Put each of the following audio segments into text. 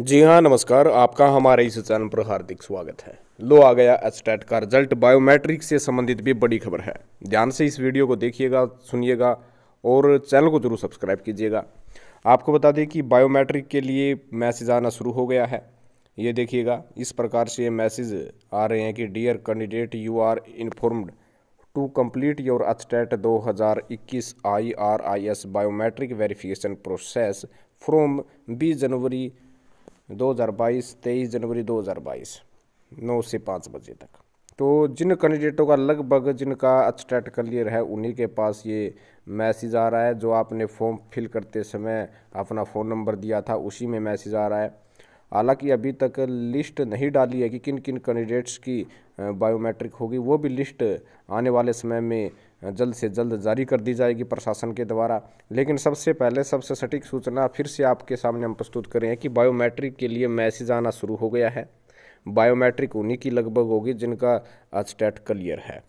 जी हाँ नमस्कार आपका हमारे इस चैनल पर हार्दिक स्वागत है लो आ गया एस्टेट का रिजल्ट बायोमेट्रिक से संबंधित भी बड़ी खबर है ध्यान से इस वीडियो को देखिएगा सुनिएगा और चैनल को जरूर सब्सक्राइब कीजिएगा आपको बता दें कि बायोमेट्रिक के लिए मैसेज आना शुरू हो गया है ये देखिएगा इस प्रकार से ये मैसेज आ रहे हैं कि dear candidate you are informed to complete your ASTET 2021 IRIS biometric verification process from 20 January 2022 23 January 2022 नौ से पाँच बजे तक तो जिन कैंडिडेटों का लगभग जिनका स्टेट क्लियर है उन्हीं के पास ये मैसेज आ रहा है जो आपने फॉर्म फिल करते समय अपना फ़ोन नंबर दिया था उसी में मैसेज आ रहा है हालांकि अभी तक लिस्ट नहीं डाली है कि किन किन कैंडिडेट्स की बायोमेट्रिक होगी वो भी लिस्ट आने वाले समय में जल्द से जल्द जारी कर दी जाएगी प्रशासन के द्वारा लेकिन सबसे पहले सबसे सटीक सूचना फिर से आपके सामने हम प्रस्तुत करें कि बायोमेट्रिक के लिए मैसेज आना शुरू हो गया है बायोमेट्रिक उन्हीं की लगभग होगी जिनका स्टेट क्लियर है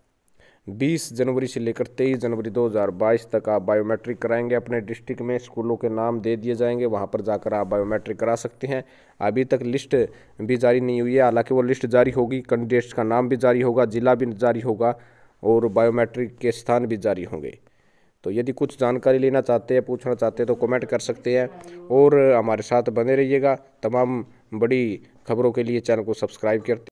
20 जनवरी से लेकर 23 जनवरी 2022 तक आप बायोमेट्रिक कराएंगे अपने डिस्ट्रिक्ट में स्कूलों के नाम दे दिए जाएंगे वहां पर जाकर आप बायोमेट्रिक करा सकते हैं अभी तक लिस्ट भी जारी नहीं हुई है हालांकि वो लिस्ट जारी होगी कैंडिडेट्स का नाम भी जारी होगा ज़िला भी जारी होगा और बायोमेट्रिक के स्थान भी जारी होंगे तो यदि कुछ जानकारी लेना चाहते हैं पूछना चाहते हैं तो कमेंट कर सकते हैं और हमारे साथ बने रहिएगा तमाम बड़ी खबरों के लिए चैनल को सब्सक्राइब कर